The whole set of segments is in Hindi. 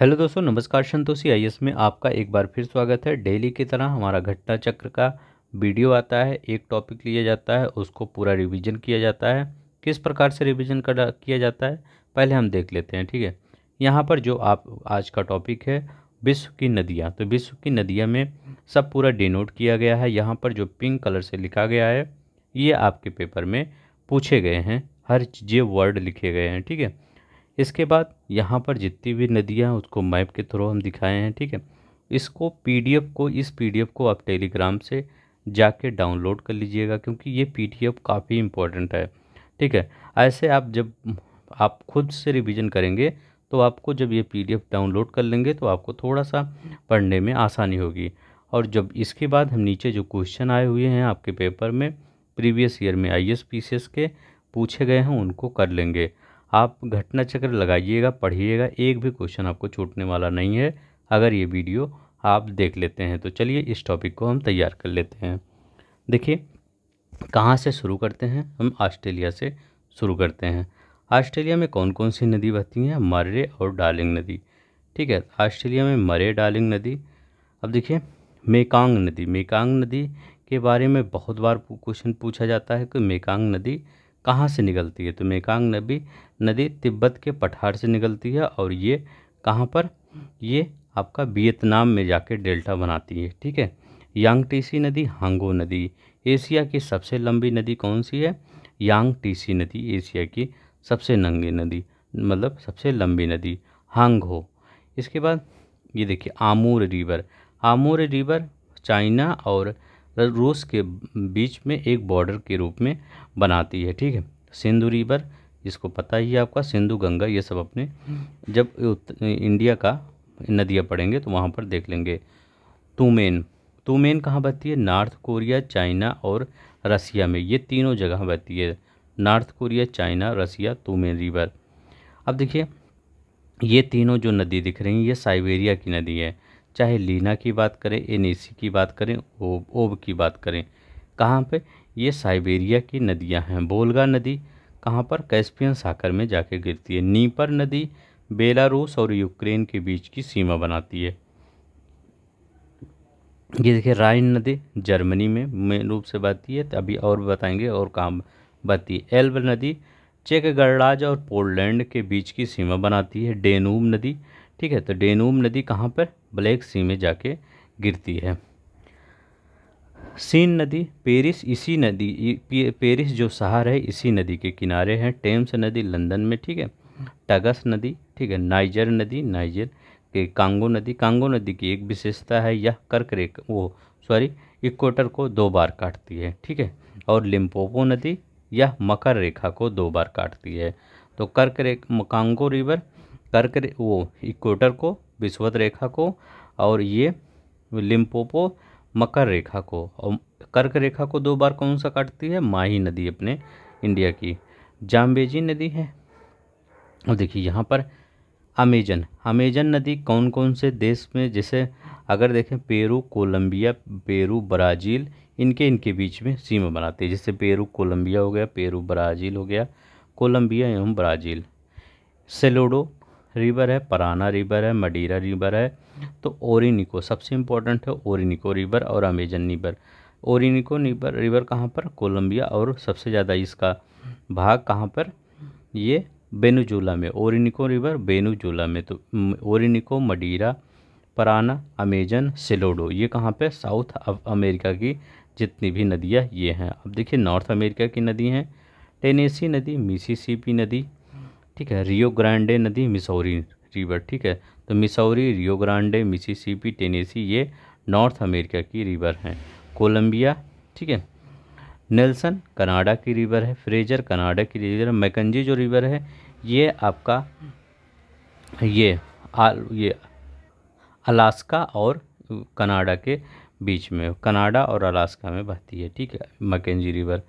हेलो दोस्तों नमस्कार संतोषी आई में आपका एक बार फिर स्वागत है डेली की तरह हमारा घटना चक्र का वीडियो आता है एक टॉपिक लिया जाता है उसको पूरा रिवीजन किया जाता है किस प्रकार से रिवीजन कर किया जाता है पहले हम देख लेते हैं ठीक है यहाँ पर जो आप आज का टॉपिक है विश्व की नदियाँ तो विश्व की नदियाँ में सब पूरा डिनोट किया गया है यहाँ पर जो पिंक कलर से लिखा गया है ये आपके पेपर में पूछे गए हैं हर ये वर्ड लिखे गए हैं ठीक है इसके बाद यहाँ पर जितनी भी नदियाँ उसको मैप के थ्रू हम दिखाए हैं ठीक है इसको पीडीएफ को इस पीडीएफ को आप टेलीग्राम से जाके डाउनलोड कर लीजिएगा क्योंकि ये पीडीएफ काफ़ी इम्पोर्टेंट है ठीक है ऐसे आप जब आप खुद से रिवीजन करेंगे तो आपको जब ये पीडीएफ डाउनलोड कर लेंगे तो आपको थोड़ा सा पढ़ने में आसानी होगी और जब इसके बाद हम नीचे जो क्वेश्चन आए हुए हैं आपके पेपर में प्रीवियस ईयर में आई एस के पूछे गए हैं उनको कर लेंगे आप घटना चक्र लगाइएगा पढ़िएगा एक भी क्वेश्चन आपको छूटने वाला नहीं है अगर ये वीडियो आप देख लेते हैं तो चलिए इस टॉपिक को हम तैयार कर लेते हैं देखिए कहाँ से शुरू करते हैं हम ऑस्ट्रेलिया से शुरू करते हैं ऑस्ट्रेलिया में कौन कौन सी नदी बहती हैं मरे और डार्लिंग नदी ठीक है ऑस्ट्रेलिया में मरे डार्लिंग नदी अब देखिए मेकांग नदी मेकांग नदी के बारे में बहुत बार क्वेश्चन पूछा जाता है कि मेकांग नदी कहाँ से निकलती है तो मेकांग नदी नदी तिब्बत के पठार से निकलती है और ये कहाँ पर ये आपका वियतनाम में जाके डेल्टा बनाती है ठीक है यांग टीसी नदी हांगो नदी एशिया की सबसे लंबी नदी कौन सी है यांग टीसी नदी एशिया की सबसे नंगी नदी मतलब सबसे लंबी नदी हांगो इसके बाद ये देखिए Amur river Amur river China और रूस के बीच में एक बॉर्डर के रूप में बनाती है ठीक है सिंधु रिवर इसको पता ही है आपका सिंधु गंगा ये सब अपने जब इंडिया का नदियाँ पड़ेंगे तो वहाँ पर देख लेंगे तुमेन तुमेन कहाँ बहती है नॉर्थ कोरिया चाइना और रसिया में ये तीनों जगह बहती है North Korea China Russia Tumen river अब देखिए ये तीनों जो नदी दिख रही हैं ये साइबेरिया की नदी है चाहे लीना की बात करें एनेसी की बात करें ओब ओब की बात करें कहाँ पे ये साइबेरिया की नदियां हैं बोलगा नदी कहाँ पर कैस्पियन सागर में जाके गिरती है नीपर नदी बेलारूस और यूक्रेन के बीच की सीमा बनाती है ये देखिए राइन नदी जर्मनी में मेन रूप से बहती है अभी और बताएंगे और काम बहती है एल्ब नदी चेक गणराज और पोलैंड के बीच की सीमा बनाती है डेनूब नदी ठीक है तो डेनूब नदी कहाँ पर ब्लैक सी में जाके गिरती है सीन नदी पेरिस इसी नदी पेरिस जो शहर है इसी नदी के किनारे हैं टेम्स नदी लंदन में ठीक है टगस नदी ठीक है नाइजर नदी नाइजर के कांगो नदी कांगो नदी की एक विशेषता है यह कर्क रेखा वो सॉरी इक्वेटर को दो बार काटती है ठीक है और लिम्पोपो नदी यह मकर रेखा को दो बार काटती है तो कर्क रेख कांगो रिवर कर्क वो इक्वेटर को विश्वत रेखा को और ये लिम्पोपो मकर रेखा को और कर्क रेखा को दो बार कौन सा काटती है माही नदी अपने इंडिया की जाम्बेजी नदी है और देखिए यहाँ पर अमेजन अमेजन नदी कौन कौन से देश में जैसे अगर देखें पेरू कोलंबिया पेरू ब्राज़ील इनके इनके बीच में सीमा बनाती है जैसे पेरू कोलंबिया हो गया पेरू ब्राज़ील हो गया कोलंबिया एवं ब्राज़ील सेलोडो रिवर है पराना रिवर है मडीरा रिवर है तो ओरिनिको सबसे इंपॉर्टेंट है ओरिनिको रिवर और Amazon river Orinoco river river कहाँ पर कोलंबिया और सबसे ज़्यादा इसका भाग कहाँ पर ये बेनुजोला में ओरिनिको रिवर बेनुजोला में तो ओरिनिको मडीरा पराना अमेजन सिलोडो ये कहाँ पर साउथ अमेरिका की जितनी भी नदियाँ ये हैं अब देखिए नॉर्थ अमेरिका की नदी हैं टेनेसी नदी मिसिसिपी नदी ठीक है रियो ग्रांडे नदी मिसौरी रिवर ठीक है तो Missouri Rio Grande Mississippi Tennessee ये नॉर्थ अमेरिका की रिवर हैं कोलंबिया ठीक है नेल्सन कनाडा की रिवर है फ्रेजर कनाडा की रिवर मैकंजी जो रिवर है ये आपका ये आ, ये अलास्का और कनाडा के बीच में कनाडा और अलास्का में बहती है ठीक है मैकेजी रिवर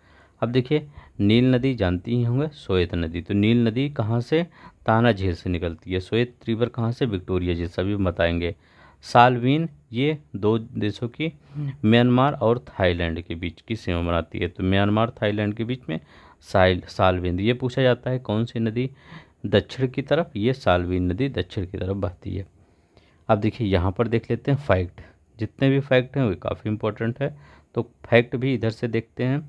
अब देखिए नील नदी जानती ही होंगे सोएत नदी तो नील नदी कहाँ से ताना झील से निकलती है स्वेत रिवर कहाँ से विक्टोरिया झील सभी बताएंगे सालवीन ये दो देशों की म्यांमार और थाईलैंड के बीच की सीमा बनाती है तो म्यांमार थाईलैंड के बीच में साइल सालविंद ये पूछा जाता है कौन सी नदी दक्षिण की तरफ ये सालवीन नदी दक्षिण की तरफ बहती है अब देखिए यहाँ पर देख लेते हैं फैक्ट जितने भी फैक्ट हैं वे काफ़ी इंपॉर्टेंट है तो फैक्ट भी इधर से देखते हैं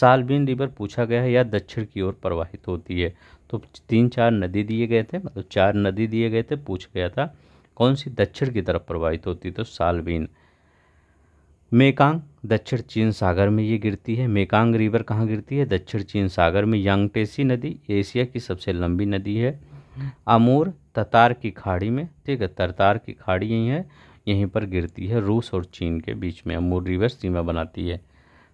सालबीन रिवर पूछा गया है या दक्षिण की ओर प्रवाहित होती है तो तीन चार नदी दिए गए थे मतलब चार नदी दिए गए थे पूछ गया था कौन सी दक्षिण की तरफ प्रवाहित होती तो सालबीन मेकांग दक्षिण चीन सागर में ये गिरती है मेकांग रिवर कहाँ गिरती है दक्षिण चीन सागर में यांगटेसी नदी एशिया की सबसे लंबी नदी है अमूर ततार की खाड़ी में ठीक है तरतार की खाड़ी यही है यहीं पर गिरती है रूस और चीन के बीच में अमूर रिवर सीमा बनाती है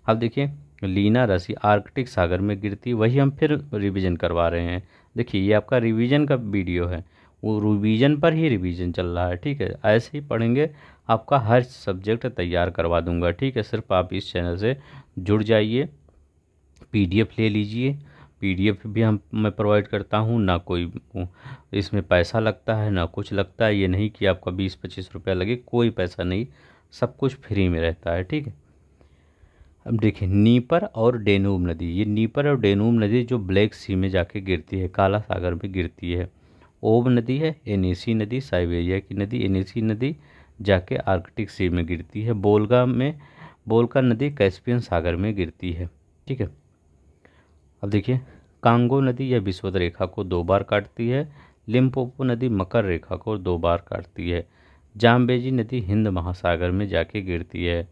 अब देखिए लीना राशि आर्कटिक सागर में गिरती वही हम फिर रिवीजन करवा रहे हैं देखिए ये आपका रिवीजन का वीडियो है वो रिवीजन पर ही रिवीजन चल रहा है ठीक है ऐसे ही पढ़ेंगे आपका हर सब्जेक्ट तैयार करवा दूंगा ठीक है सिर्फ आप इस चैनल से जुड़ जाइए पीडीएफ ले लीजिए पीडीएफ भी हम मैं प्रोवाइड करता हूँ ना कोई इसमें पैसा लगता है ना कुछ लगता है ये नहीं कि आपका बीस पच्चीस रुपया लगे कोई पैसा नहीं सब कुछ फ्री में रहता है ठीक है अब देखिए नीपर और डेनूब नदी ये नीपर और डेनूब नदी जो ब्लैक सी में जाके गिरती है काला सागर में गिरती है ओब नदी है एनेसी नदी साइबेरिया की नदी एनेसी नदी जाके आर्कटिक सी में गिरती है बोलगा में बोलका नदी कैस्पियन सागर में गिरती है ठीक है अब देखिए कांगो नदी यह विश्वद रेखा को दो बार काटती है लिम्पोपो नदी मकर रेखा को दो बार काटती है जाम्बेजी नदी हिंद महासागर में जाके गिरती है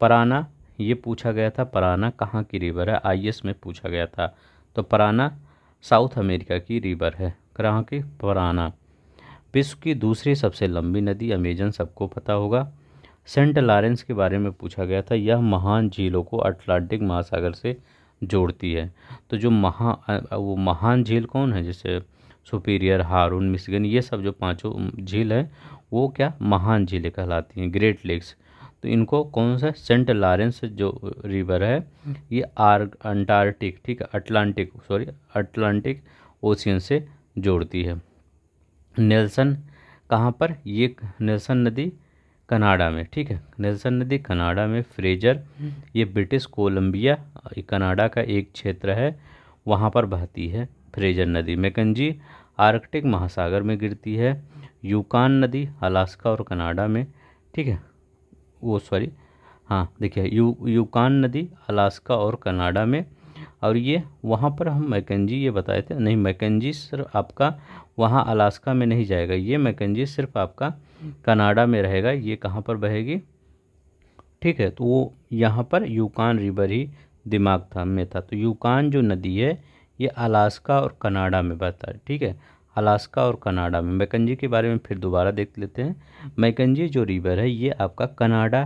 पराना ये पूछा गया था पराना कहाँ की रिवर है आईएस में पूछा गया था तो पराना साउथ अमेरिका की रिवर है कहाँ की पराना विश्व की दूसरी सबसे लंबी नदी अमेजन सबको पता होगा सेंट लॉरेंस के बारे में पूछा गया था यह महान झीलों को अटलांटिक महासागर से जोड़ती है तो जो महा वो महान झील कौन है जैसे सुपीरियर हारून मिशिगन ये सब जो पांचों झील हैं वो क्या महान झीलें कहलाती हैं ग्रेट लेक्स तो इनको कौन सा सेंट लॉरेंस जो रिवर है ये आर अंटार्कटिक ठीक है अटलांटिक सॉरी अटलांटिक ओशियन से जोड़ती है नेल्सन कहाँ पर ये नेल्सन नदी कनाडा में ठीक है नेल्सन नदी कनाडा में फ्रेजर ये ब्रिटिश कोलंबिया कनाडा का एक क्षेत्र है वहाँ पर बहती है फ्रेजर नदी मैकंजी आर्कटिक महासागर में गिरती है यूकान नदी अलास्का और कनाडा में ठीक है वो सॉरी हाँ देखिए यू यूकान नदी अलास्का और कनाडा में और ये वहाँ पर हम मैकेजी ये बताए थे नहीं मैकेजी सिर्फ आपका वहाँ अलास्का में नहीं जाएगा ये मैकेजी सिर्फ आपका कनाडा में रहेगा ये कहाँ पर बहेगी ठीक है तो वो यहाँ पर यूकान रिवर ही दिमाग था में था तो यूकान जो नदी है ये अलास्का और कनाडा में बहता है ठीक है अलास्का और कनाडा में मैकंजी के बारे में फिर दोबारा देख लेते हैं मैकंजी जो रिवर है ये आपका कनाडा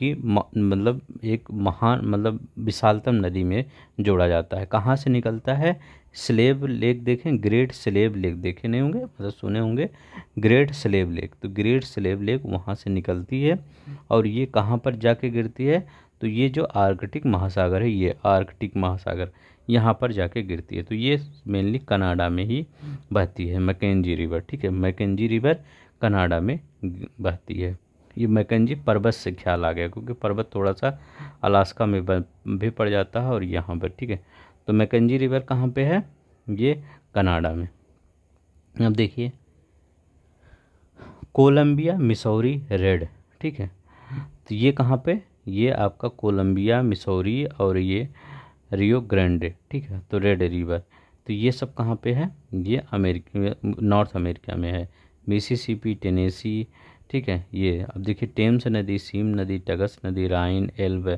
की मतलब एक महान मतलब विशालतम नदी में जोड़ा जाता है कहाँ से निकलता है स्लेब लेक देखें ग्रेट स्लेब लेक देखे नहीं होंगे मतलब सुने होंगे ग्रेट स्लेब लेक तो ग्रेट स्लेब लेक वहाँ से निकलती है और ये कहाँ पर जाके गिरती है तो ये जो आर्कटिक महासागर है ये आर्कटिक महासागर यहाँ पर जाके गिरती है तो ये मेनली कनाडा में ही बहती है मैकेजी रिवर ठीक है मैकेजी रिवर कनाडा में बहती है ये मैकेजी पर्वत से ख्याल आ गया क्योंकि पर्वत थोड़ा सा अलास्का में भी पड़ जाता है और यहाँ पर ठीक है तो मैकेजी रिवर कहाँ पे है ये कनाडा में अब देखिए कोलंबिया मिसौरी रेड ठीक है तो ये कहाँ पे ये आपका कोलंबिया मिसौरी और ये रियो ग्रैंडे ठीक है तो रेड रिवर तो ये सब कहाँ पे है ये अमेरिका नॉर्थ अमेरिका में है मिसिसिपी टेनेसी ठीक है ये अब देखिए टेम्स नदी सीम नदी टगस नदी राइन एल्व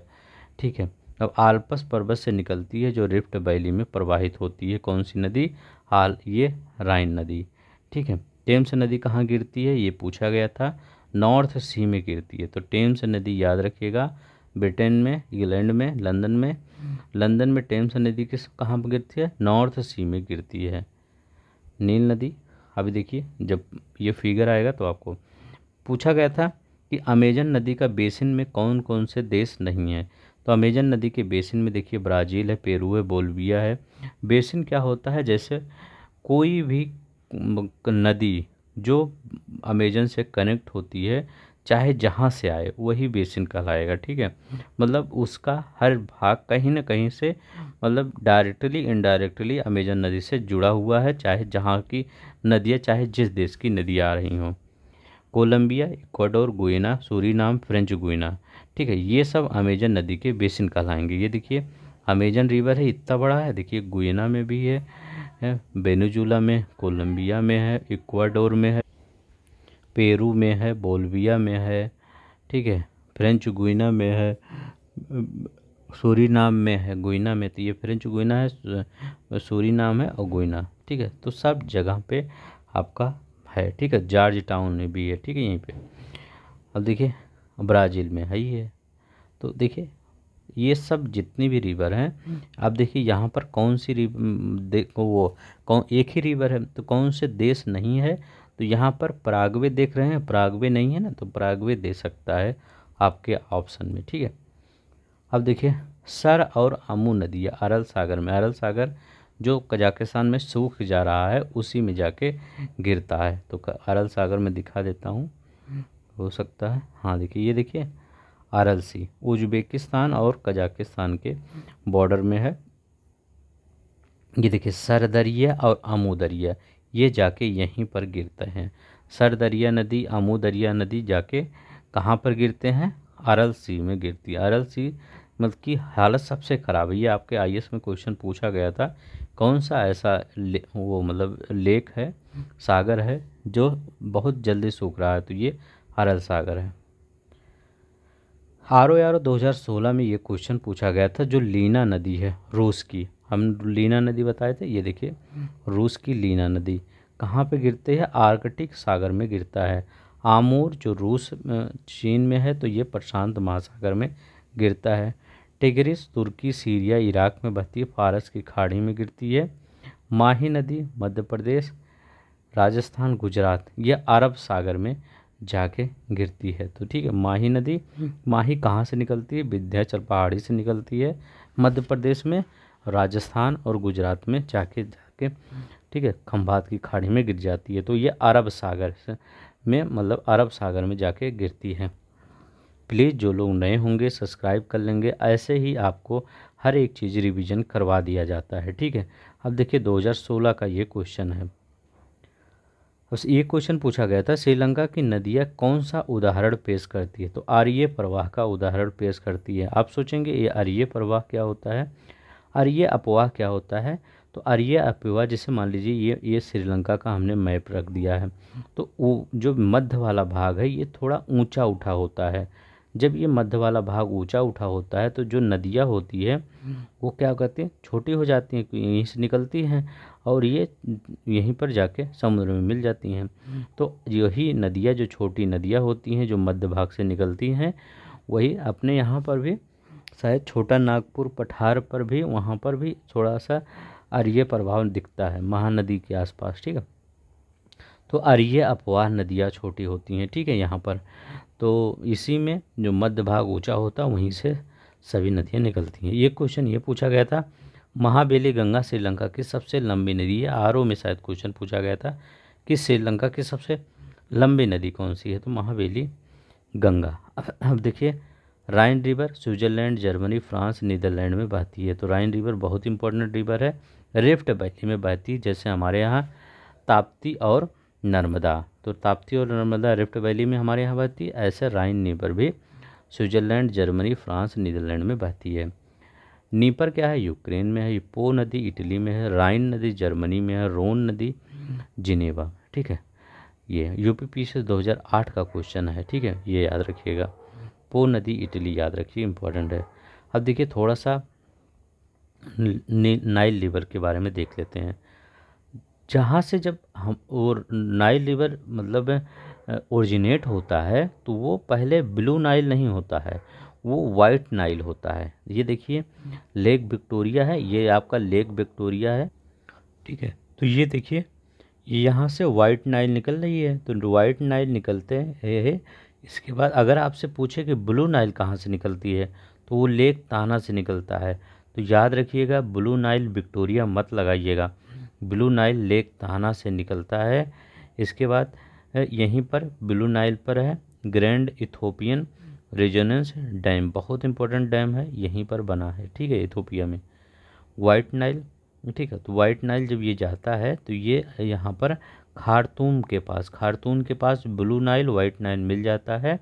ठीक है अब आल्पस पर्वत से निकलती है जो रिफ्ट वैली में प्रवाहित होती है कौन सी नदी हाल ये राइन नदी ठीक है टेम्स नदी कहाँ गिरती है ये पूछा गया था नॉर्थ सी में गिरती है तो टेम्स नदी याद रखिएगा ब्रिटेन में इंग्लैंड में लंदन में लंदन में टेम्स नदी किस कहाँ पर गिरती है नॉर्थ सी में गिरती है नील नदी अभी देखिए जब ये फिगर आएगा तो आपको पूछा गया था कि अमेजन नदी का बेसिन में कौन कौन से देश नहीं है तो अमेजन नदी के बेसिन में देखिए ब्राज़ील है पेरू है बोलविया है बेसिन क्या होता है जैसे कोई भी नदी जो अमेजन से कनेक्ट होती है चाहे जहाँ से आए वही बेसिन कहलाएगा ठीक है मतलब उसका हर भाग कहीं ना कहीं से मतलब डायरेक्टली इनडायरेक्टली अमेजन नदी से जुड़ा हुआ है चाहे जहाँ की नदियाँ चाहे जिस देश की नदियाँ आ रही हों Colombia Ecuador Guiana Suriname French Guiana ठीक है ये सब अमेजन नदी के बेसिन कहलाएंगे ये देखिए अमेजन रिवर है इतना बड़ा है देखिए गुइना में भी है, है बेनुजुला में कोलंबिया में है इक्वाडोर में है पेरू में है बोलविया में है ठीक है फ्रेंच गुइना में है नाम में है गुइना में तो ये फ्रेंच गुइना है नाम है और गुइना ठीक है तो सब जगह पे आपका है ठीक है जॉर्ज टाउन में भी है ठीक है यहीं पे अब देखिए ब्राज़ील में है ही है तो देखिए ये सब जितनी भी रिवर हैं आप देखिए यहाँ पर कौन सी रिवर वो कौन एक ही रिवर है तो कौन से देश नहीं है तो यहाँ पर प्रागवे देख रहे हैं प्रागवे नहीं है ना तो प्रागवे दे सकता है आपके ऑप्शन में ठीक है अब देखिए सर और अमू नदी अरल सागर में अरल सागर जो कजाकिस्तान में सूख जा रहा है उसी में जाके गिरता है तो अरल सागर में दिखा देता हूँ हो सकता है हाँ देखिए ये देखिए अरल सी उज्बेकिस्तान और कजाकिस्तान के बॉर्डर में है ये देखिए सर दरिया और अमू दरिया ये जाके यहीं पर गिरते हैं सर दरिया नदी आमू दरिया नदी जाके कहाँ पर गिरते हैं अरल सी में गिरती है अरल सी मतलब की हालत सबसे ख़राब है ये आपके आई में क्वेश्चन पूछा गया था कौन सा ऐसा वो मतलब लेक है सागर है जो बहुत जल्दी सूख रहा है तो ये अरल सागर है आर ओ आर दो में ये क्वेश्चन पूछा गया था जो लीना नदी है रूस की हम लीना नदी बताए थे ये देखिए रूस की लीना नदी कहाँ पे गिरते हैं आर्कटिक सागर में गिरता है आमूर जो रूस चीन में है तो ये प्रशांत महासागर में गिरता है टेगरिस तुर्की सीरिया इराक में बहती है फारस की खाड़ी में गिरती है माही नदी मध्य प्रदेश राजस्थान गुजरात यह अरब सागर में जाके गिरती है तो ठीक है माही नदी हम्म। माही कहाँ से निकलती है विंध्याचल पहाड़ी से निकलती है मध्य प्रदेश में राजस्थान और गुजरात में जाके जाके ठीक है खम्भात की खाड़ी में गिर जाती है तो ये अरब सागर में मतलब अरब सागर में जाके गिरती है प्लीज़ जो लोग नए होंगे सब्सक्राइब कर लेंगे ऐसे ही आपको हर एक चीज़ रिवीजन करवा दिया जाता है ठीक है अब देखिए 2016 का ये क्वेश्चन है बस ये क्वेश्चन पूछा गया था श्रीलंका की नदियाँ कौन सा उदाहरण पेश करती है तो आर्य प्रवाह का उदाहरण पेश करती है आप सोचेंगे ये आर्य प्रवाह क्या होता है अर्य अपवाह क्या होता है तो अर्य अपवाह जैसे मान लीजिए ये ये श्रीलंका का हमने मैप रख दिया है तो वो जो मध्य वाला भाग है ये थोड़ा ऊंचा उठा होता है जब ये मध्य वाला भाग ऊंचा उठा होता है तो जो नदियाँ होती है वो क्या करती हैं छोटी हो जाती हैं यहीं से निकलती हैं और ये यहीं पर जाके समुद्र में मिल जाती हैं तो यही नदियाँ जो छोटी नदियाँ होती हैं जो मध्य भाग से निकलती हैं वही अपने यहाँ पर भी शायद छोटा नागपुर पठार पर भी वहाँ पर भी थोड़ा सा आर्य प्रभाव दिखता है महानदी के आसपास ठीक है तो आर्य अपवाह नदियाँ छोटी होती हैं ठीक है यहाँ पर तो इसी में जो मध्य भाग ऊंचा होता है वहीं से सभी नदियाँ निकलती हैं एक क्वेश्चन ये पूछा गया था महाबेली गंगा श्रीलंका की सबसे लंबी नदी है आर में शायद क्वेश्चन पूछा गया था कि श्रीलंका की सबसे लंबी नदी कौन सी है तो महाबेली गंगा अब, अब देखिए Rhine river Switzerland Germany France Netherlands में बहती है तो राइन रिवर बहुत इंपॉर्टेंट रिवर है रेफ्ट वैली में बहती है जैसे हमारे यहाँ ताप्ती और नर्मदा तो ताप्ती और नर्मदा रिफ्ट वैली में हमारे यहाँ बहती है ऐसे राइन नीपर भी स्विट्जरलैंड जर्मनी फ्रांस नीदरलैंड में बहती है नीपर क्या है यूक्रेन में है पो नदी इटली में है राइन नदी जर्मनी में है रोन नदी जिनेवा ठीक है ये यूपीपी से 2008 का क्वेश्चन है ठीक है ये याद रखिएगा पो नदी इटली याद रखिए इम्पोर्टेंट है अब देखिए थोड़ा सा नाइल लिवर के बारे में देख लेते हैं जहाँ से जब हम और नाइल लिवर मतलब ओरिजिनेट होता है तो वो पहले ब्लू नाइल नहीं होता है वो वाइट नाइल होता है ये देखिए लेक विक्टोरिया है ये आपका लेक विक्टोरिया है ठीक है तो ये देखिए यहाँ से वाइट नाइल निकल रही है तो वाइट नाइल निकलते हैं इसके बाद अगर आपसे पूछे कि ब्लू नाइल कहाँ से निकलती है तो वो लेक ताना से निकलता है तो याद रखिएगा ब्लू नाइल विक्टोरिया मत लगाइएगा ब्लू नाइल लेक ताना से निकलता है इसके बाद यहीं पर ब्लू नाइल पर है ग्रैंड इथोपियन रेजोनेंस डैम बहुत इंपॉर्टेंट डैम है यहीं पर बना है ठीक है इथोपिया में वाइट नाइल ठीक है तो वाइट नाइल जब ये जाता है तो ये यहाँ पर खारतूम के पास खारतून के पास ब्लू नाइल वाइट नाइल मिल जाता है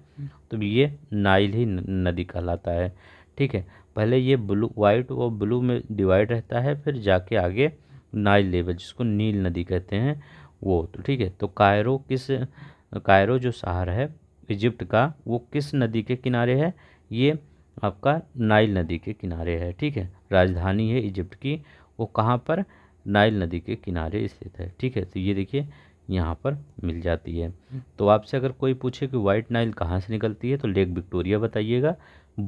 तो ये नाइल ही नदी कहलाता है ठीक है पहले ये ब्लू वाइट और ब्लू में डिवाइड रहता है फिर जाके आगे नाइल लेवल जिसको नील नदी कहते हैं वो तो ठीक है तो कायरो किस कायरो जो शहर है इजिप्ट का वो किस नदी के किनारे है ये आपका नाइल नदी के किनारे है ठीक है राजधानी है इजिप्ट की वो कहाँ पर नाइल नदी के किनारे स्थित है ठीक है तो ये देखिए यहाँ पर मिल जाती है तो आपसे अगर कोई पूछे कि वाइट नाइल कहाँ से निकलती है तो लेक विक्टोरिया बताइएगा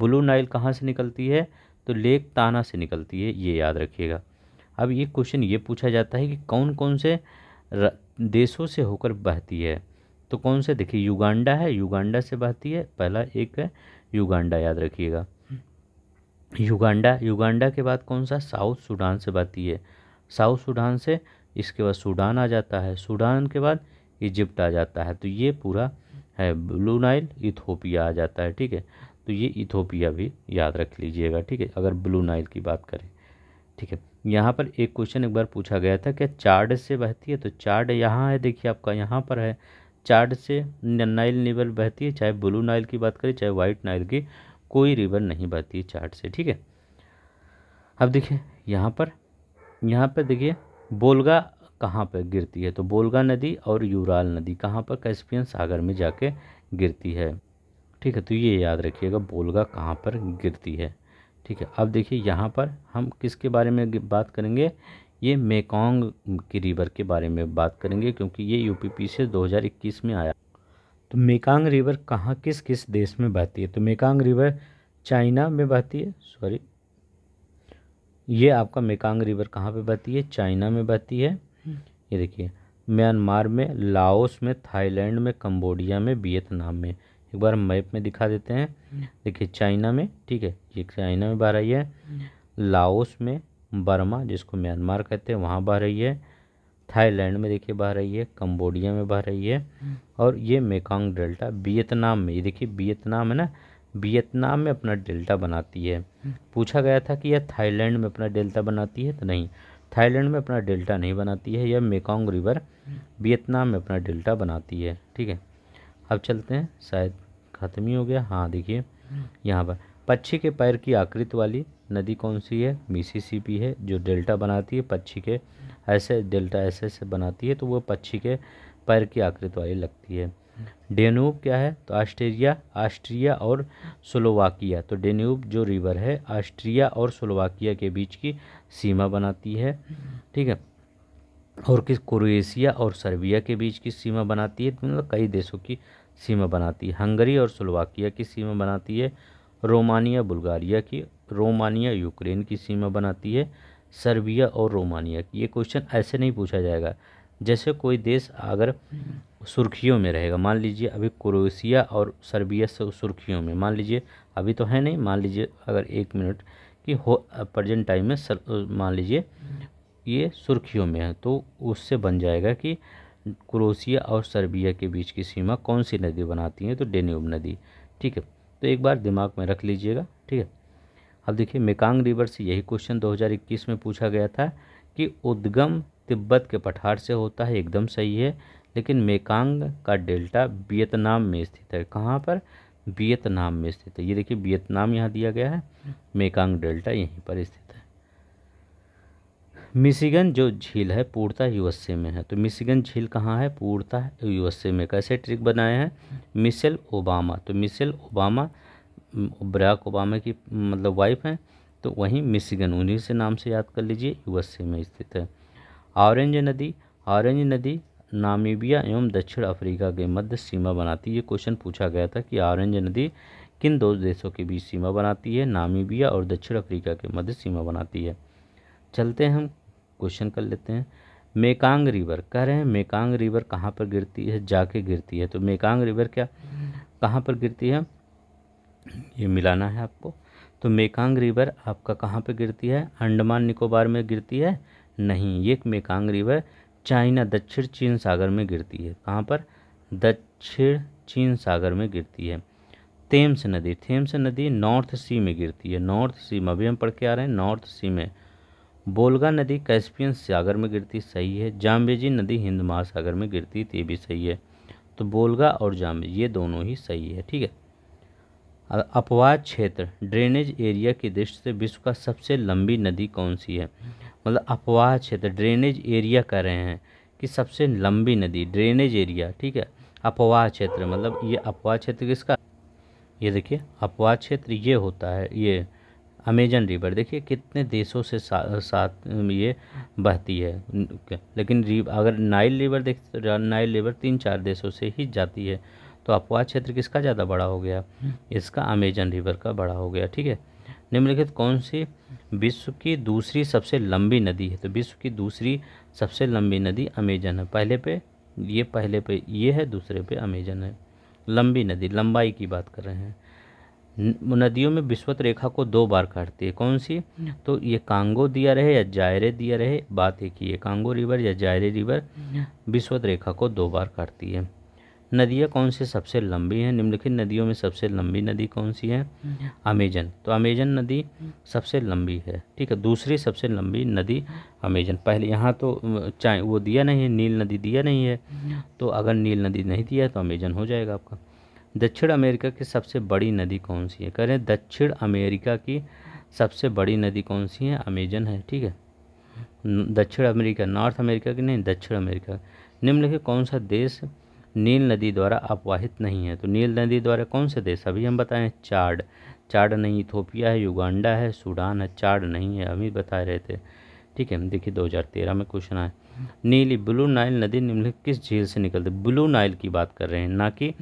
ब्लू नाइल कहाँ से निकलती है तो लेक ताना से निकलती है ये याद रखिएगा अब ये क्वेश्चन ये पूछा जाता है कि कौन कौन से देशों से होकर बहती है तो कौन से देखिए युगांडा है युगांडा से बहती है पहला एक है युगांडा याद रखिएगा युगांडा युगांडा के बाद कौन सा साउथ सूडान से बहती है साउथ सूडान से इसके बाद सूडान आ जाता है सूडान के बाद इजिप्ट आ जाता है तो ये पूरा है ब्लू नाइल इथोपिया आ जाता है ठीक है तो ये इथोपिया भी याद रख लीजिएगा ठीक है अगर ब्लू नाइल की बात करें ठीक है यहाँ पर एक क्वेश्चन एक बार पूछा गया था क्या चार्ड से बहती है तो चार्ड यहाँ है देखिए आपका यहाँ पर है चार्ड से नाइल रिवर बहती है चाहे ब्लू नाइल की बात करें चाहे वाइट नाइल की कोई रिवर नहीं बहती है चार्ट से ठीक है अब देखिए यहाँ पर यहाँ पे देखिए बोलगा कहाँ पर गिरती है तो बोलगा नदी और यूराल नदी कहाँ पर कैस्पियन सागर में जाके गिरती है ठीक है तो ये याद रखिएगा बोलगा कहाँ पर गिरती है ठीक है अब देखिए यहाँ पर हम किसके बारे में बात करेंगे ये मेकोंग की रिवर के बारे में बात करेंगे क्योंकि ये यू से 2021 में आया तो मेकांग रिवर कहाँ किस किस देश में बहती है तो मेकांग रिवर चाइना में बहती है सॉरी ये आपका मेकांग रिवर कहाँ पे बहती है चाइना में बहती है ये देखिए म्यांमार में लाओस में थाईलैंड में कंबोडिया में वियतनाम में एक बार हम मैप में दिखा देते हैं देखिए चाइना में ठीक है ये चाइना में बह रही है लाओस में बर्मा जिसको म्यांमार कहते हैं वहाँ बह रही है थाईलैंड में देखिए बह रही है कंबोडिया में बह रही है और ये मेकांग डेल्टा वियतनाम में ये देखिए वियतनाम है ना वियतनाम में अपना डेल्टा बनाती है पूछा गया था कि यह थाईलैंड में अपना डेल्टा बनाती है तो नहीं थाईलैंड में अपना डेल्टा नहीं बनाती है यह मेकोंग रिवर वियतनाम में अपना डेल्टा बनाती है ठीक है अब चलते हैं शायद ख़त्म ही हो गया हाँ देखिए यहाँ पर पक्षी के पैर की आकृति वाली नदी कौन सी है मिसिसिपी है जो डेल्टा बनाती है पक्षी के ऐसे डेल्टा ऐसे ऐसे बनाती है तो वो पक्षी के पैर की आकृति वाली लगती है डेनूब क्या है तो ऑस्ट्रेलिया ऑस्ट्रिया और स्लोवाकिया तो डेन्यूब जो रिवर है ऑस्ट्रिया और स्लोवाकिया के बीच की सीमा बनाती है ठीक है और किस क्रोएशिया और सर्बिया के बीच की सीमा बनाती है मतलब कई देशों की सीमा बनाती है हंगरी और स्लोवाकिया की सीमा बनाती है रोमानिया बुल्गारिया की रोमानिया यूक्रेन की सीमा बनाती है सर्बिया और रोमानिया की ये क्वेश्चन ऐसे नहीं पूछा जाएगा जैसे कोई देश अगर सुर्खियों में रहेगा मान लीजिए अभी क्रोएशिया और सर्बिया से सुर्खियों में मान लीजिए अभी तो है नहीं मान लीजिए अगर एक मिनट कि हो प्रजेंट टाइम में सर मान लीजिए ये सुर्खियों में है तो उससे बन जाएगा कि क्रोशिया और सर्बिया के बीच की सीमा कौन सी नदी बनाती है तो डेन्यूब नदी ठीक है तो एक बार दिमाग में रख लीजिएगा ठीक है अब देखिए मेकांग रिवर से यही क्वेश्चन 2021 में पूछा गया था कि उद्गम तिब्बत के पठार से होता है एकदम सही है लेकिन मेकांग का डेल्टा वियतनाम में स्थित है कहाँ पर वियतनाम में स्थित है ये देखिए वियतनाम यहाँ दिया गया है मेकांग डेल्टा यहीं पर स्थित है मिशिगन जो झील है पूर्णतः यूएसए में है तो मिशिगन झील कहाँ है पूर्णतः यूएसए में कैसे ट्रिक बनाए हैं मिशेल ओबामा तो मिशेल ओबामा बराक ओबामा की मतलब वाइफ हैं तो वहीं मिशिगन उन्हीं से नाम से याद कर लीजिए यूएसए में स्थित है ऑरेंज नदी ऑरेंज नदी नामीबिया एवं दक्षिण अफ्रीका के मध्य सीमा बनाती है ये क्वेश्चन पूछा गया था कि ऑरेंज नदी किन दो देशों के बीच सीमा बनाती है नामीबिया और दक्षिण अफ्रीका के मध्य सीमा बनाती है चलते हैं हम क्वेश्चन कर लेते हैं मेकांग रिवर कह रहे हैं मेकांग रिवर कहाँ पर गिरती है जाके गिरती है तो मेकांग रिवर क्या कहाँ पर गिरती है ये मिलाना है आपको तो मेकांग रिवर आपका कहाँ पर गिरती है अंडमान निकोबार में गिरती है नहीं ये मेकांग रिवर चाइना दक्षिण चीन सागर में गिरती है कहाँ पर दक्षिण चीन सागर में गिरती है थेम्स नदी थेम्स नदी नॉर्थ सी में गिरती है नॉर्थ सी में अभी हम पढ़ के आ रहे हैं नॉर्थ सी में बोलगा नदी कैस्पियन सागर में गिरती सही है जाम्बेजी नदी हिंद महासागर में गिरती ये भी सही है तो बोलगा और जाम्बे ये दोनों ही सही है ठीक है अपवाद क्षेत्र ड्रेनेज एरिया की दृष्टि से विश्व का सबसे लंबी नदी कौन सी है मतलब अपवाह क्षेत्र ड्रेनेज एरिया कह रहे हैं कि सबसे लंबी नदी ड्रेनेज एरिया ठीक है अपवाह क्षेत्र मतलब ये अपवाह क्षेत्र किसका ये देखिए अपवाह क्षेत्र ये होता है ये अमेजन रिवर देखिए कितने देशों से सा, साथ ये बहती है लेकिन रिव अगर नाइल रिवर देखते तो नाइल रिवर तीन चार देशों से ही जाती है तो अपवाह क्षेत्र किसका ज़्यादा बड़ा हो गया इसका अमेजन रिवर का बड़ा हो गया ठीक है निम्नलिखित कौन सी विश्व की दूसरी सबसे लंबी नदी है तो विश्व की दूसरी सबसे लंबी नदी अमेजन है पहले पे ये पहले पे ये है दूसरे पे अमेजन है लंबी नदी लंबाई की बात कर रहे हैं नदियों में विश्वत रेखा को दो बार काटती है कौन सी तो ये कांगो दिया रहे या जायरे दिया रहे बात एक ही है कांगो रिवर या जायरे रिवर विश्वत रेखा को दो बार काटती है नदियाँ कौन सी सबसे लंबी हैं निम्नलिखित नदियों में सबसे लंबी नदी कौन सी है अमेजन तो अमेजन नदी सबसे लंबी है ठीक है दूसरी सबसे लंबी नदी अमेजन पहले यहाँ तो चाहे वो दिया नहीं है नील नदी दिया नहीं है तो अगर नील नदी नहीं दिया है तो अमेजन हो जाएगा आपका दक्षिण अमेरिका की सबसे बड़ी नदी कौन सी है कह रहे हैं दक्षिण अमेरिका की सबसे बड़ी नदी कौन सी है अमेजन है ठीक है दक्षिण अमेरिका नॉर्थ अमेरिका की नहीं दक्षिण अमेरिका निम्नलिखित कौन सा देश नील नदी द्वारा अपवाहित नहीं है तो नील नदी द्वारा कौन से देश अभी हम बताएं चाड चाड नहीं इथोपिया है युगांडा है सूडान है चाड नहीं है अभी बता रहे थे ठीक है देखिए दो में क्वेश्चन आए नीली ब्लू नाइल नदी निम्नलिखित किस झील से निकलती है ब्लू नाइल की बात कर रहे हैं ना कि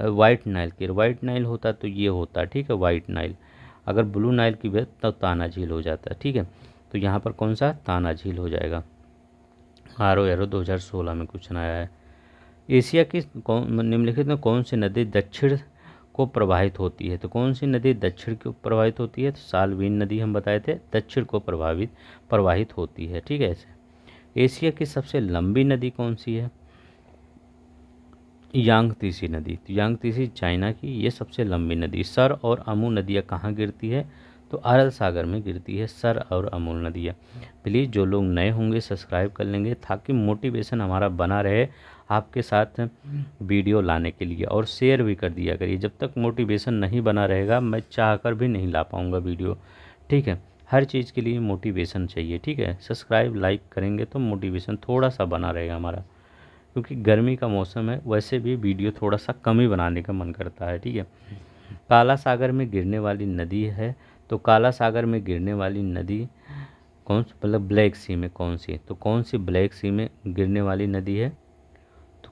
वाइट नाइल की वाइट नाइल होता तो ये होता ठीक है वाइट नाइल अगर ब्लू नाइल की बात तो ताना झील हो जाता है ठीक है तो यहाँ पर कौन सा ताना झील हो जाएगा आर ओ एरो दो में क्वेश्चन आया है एशिया की निम्नलिखित में कौन सी नदी दक्षिण को प्रवाहित होती है तो कौन सी नदी दक्षिण को प्रभावित होती है तो सालवीन नदी हम बताए थे दक्षिण को प्रभावित प्रवाहित होती है ठीक है ऐसे एशिया की सबसे लंबी नदी कौन सी है यांग तीसी नदी तो यांग तीसी चाइना की ये सबसे लंबी नदी सर और अमू नदियाँ कहाँ गिरती है तो अरल सागर में गिरती है सर और अमूल नदियाँ प्लीज़ जो लोग नए होंगे सब्सक्राइब कर लेंगे ताकि मोटिवेशन हमारा बना रहे आपके साथ वीडियो लाने के लिए और शेयर भी कर दिया करिए जब तक मोटिवेशन नहीं बना रहेगा मैं चाह कर भी नहीं ला पाऊँगा वीडियो ठीक है हर चीज़ के लिए मोटिवेशन चाहिए ठीक है सब्सक्राइब लाइक करेंगे तो मोटिवेशन थोड़ा सा बना रहेगा हमारा क्योंकि गर्मी का मौसम है वैसे भी वीडियो थोड़ा सा कम ही बनाने का मन करता है ठीक है काला सागर में गिरने वाली नदी है तो काला सागर में गिरने वाली नदी कौन मतलब ब्लैक सी में कौन सी तो कौन सी ब्लैक सी में गिरने वाली नदी है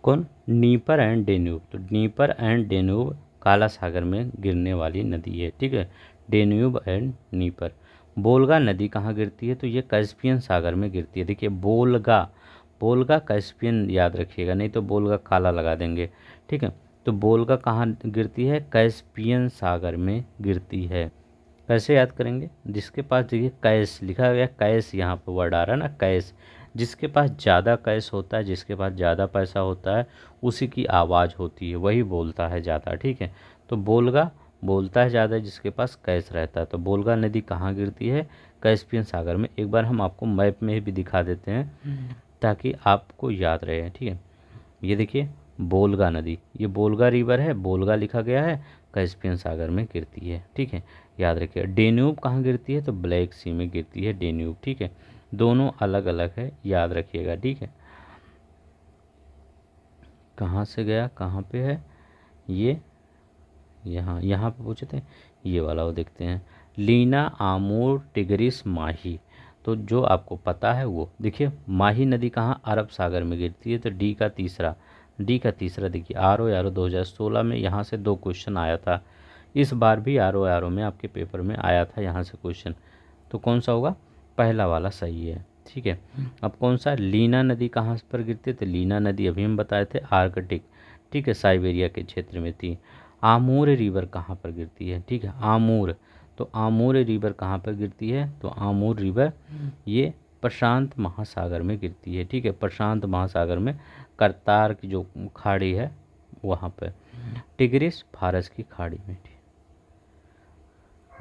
कौन नीपर एंड डेन्यूब तो नीपर एंड डेन्यूब काला सागर में गिरने वाली नदी है ठीक है डेन्यूब एंड नीपर बोलगा नदी कहाँ गिरती है तो ये कैस्पियन सागर में गिरती है देखिए बोलगा बोलगा कैस्पियन याद रखिएगा नहीं तो बोलगा काला लगा देंगे ठीक है तो बोलगा कहाँ गिरती है कैस्पियन सागर में गिरती है कैसे याद करेंगे जिसके पास देखिए कैस लिखा गया कैश यहाँ पर वर्ड आ रहा है ना कैश जिसके पास ज़्यादा कैश होता है जिसके पास ज़्यादा पैसा होता है उसी की आवाज़ होती है वही बोलता है ज़्यादा ठीक है तो बोलगा बोलता है ज़्यादा जिसके पास कैश रहता है तो बोलगा नदी कहाँ गिरती है कैस्पियन सागर में एक बार हम आपको मैप में भी दिखा देते हैं हम्म। ताकि आपको याद रहे ठीक है ये देखिए बोलगा नदी ये बोलगा रिवर है बोलगा लिखा गया है कैस्पियन सागर में गिरती है ठीक है याद रखिए डेन्यूब कहाँ गिरती है तो ब्लैक सी में गिरती है डेन्यूब ठीक है दोनों अलग अलग है याद रखिएगा ठीक है कहाँ से गया कहाँ पे है ये यहाँ यहाँ पे पूछे थे ये वाला वो देखते हैं लीना आमूर टिगरिस माही तो जो आपको पता है वो देखिए माही नदी कहाँ अरब सागर में गिरती है तो डी का तीसरा डी का तीसरा देखिए आर ओ आर ओ दो हज़ार सोलह में यहाँ से दो क्वेश्चन आया था इस बार भी आर ओ आर ओ में आपके पेपर में आया था यहाँ से क्वेश्चन तो कौन सा होगा पहला वाला सही है ठीक है अब कौन सा लीना नदी कहाँ पर गिरती है तो लीना नदी अभी हम बताए थे आर्कटिक ठीक है साइबेरिया के क्षेत्र में थी आमूर रिवर कहाँ पर गिरती है ठीक है आमूर तो आमूर रिवर कहाँ पर गिरती है तो आमूर रिवर ये प्रशांत महासागर में गिरती है ठीक है प्रशांत महासागर में करतार की जो खाड़ी है वहाँ पर टिग्रिस फारस की खाड़ी में ठीक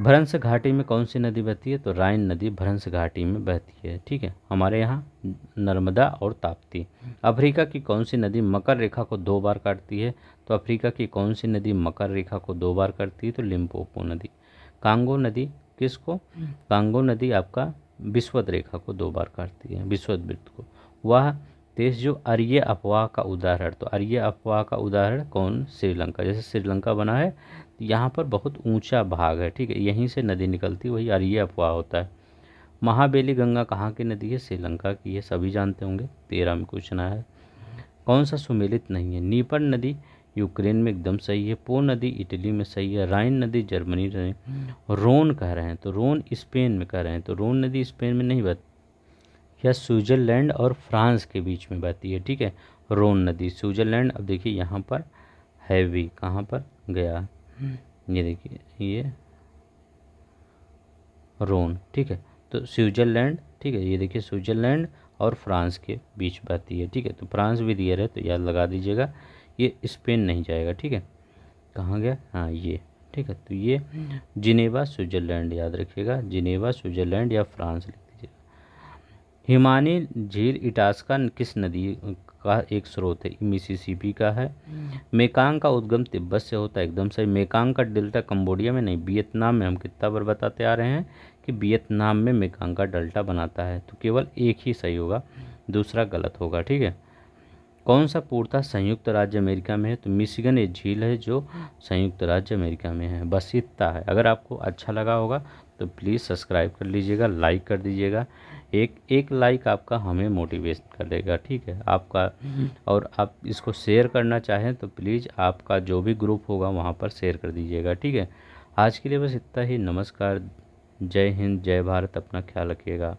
भरंस घाटी में कौन सी नदी बहती है तो राइन नदी भरंस घाटी में बहती है ठीक है हमारे यहाँ नर्मदा और ताप्ती अफ्रीका की कौन सी नदी मकर रेखा को दो बार काटती है तो अफ्रीका की कौन सी नदी मकर रेखा को दो बार काटती है तो लिम्पोपो नदी कांगो नदी किसको कांगो नदी आपका विश्वत रेखा को दो बार काटती है विश्वत वृत्त को वह देश जो आर्य अफवाह का उदाहरण तो आर्य अफवाह का उदाहरण कौन श्रीलंका जैसे श्रीलंका बना है तो यहाँ पर बहुत ऊंचा भाग है ठीक है यहीं से नदी निकलती वही आर्य अफवाह होता है महाबेली गंगा कहाँ की नदी है श्रीलंका की है सभी जानते होंगे तेरह में क्वेश्चन आया है कौन सा सुमेलित नहीं है नीपन नदी यूक्रेन में एकदम सही है पो नदी इटली में सही है राइन नदी जर्मनी रोन कह रहे हैं तो रोन स्पेन में कह रहे हैं तो रोन नदी स्पेन में नहीं बहती या स्विट्ज़रलैंड और फ्रांस के बीच में बहती है ठीक है रोन नदी स्विट्ज़रलैंड अब देखिए यहाँ पर है भी कहाँ पर गया ये देखिए ये रोन ठीक है तो स्विट्ज़रलैंड ठीक है ये देखिए स्विट्ज़रलैंड और फ्रांस के बीच बहती है ठीक है तो फ्रांस भी दियर है तो याद लगा दीजिएगा ये स्पेन नहीं जाएगा ठीक है कहाँ गया हाँ ये ठीक है तो ये जिनेवा स्विट्ज़रलैंड याद रखिएगा जिनेवा स्विट्ज़रलैंड या फ्रांस हिमानी झील इटास्का किस नदी का एक स्रोत है मिसिसिपी का है हम्म। मेकांग का उद्गम तिब्बत से होता है एकदम सही मेकांग का डेल्टा कंबोडिया में नहीं वियतनाम में हम कितना बार बताते आ रहे हैं कि वियतनाम में मेकांग का डेल्टा बनाता है तो केवल एक ही सही होगा दूसरा गलत होगा ठीक है कौन सा पूर्ता संयुक्त राज्य अमेरिका में है तो मिशिगन एक झील है जो संयुक्त राज्य अमेरिका में है बस इतना है अगर आपको अच्छा लगा होगा तो प्लीज़ सब्सक्राइब कर लीजिएगा लाइक कर दीजिएगा एक एक लाइक आपका हमें मोटिवेट करेगा ठीक है आपका हम्म। और आप इसको शेयर करना चाहें तो प्लीज़ आपका जो भी ग्रुप होगा वहाँ पर शेयर कर दीजिएगा ठीक है आज के लिए बस इतना ही नमस्कार जय हिंद जय भारत अपना ख्याल रखिएगा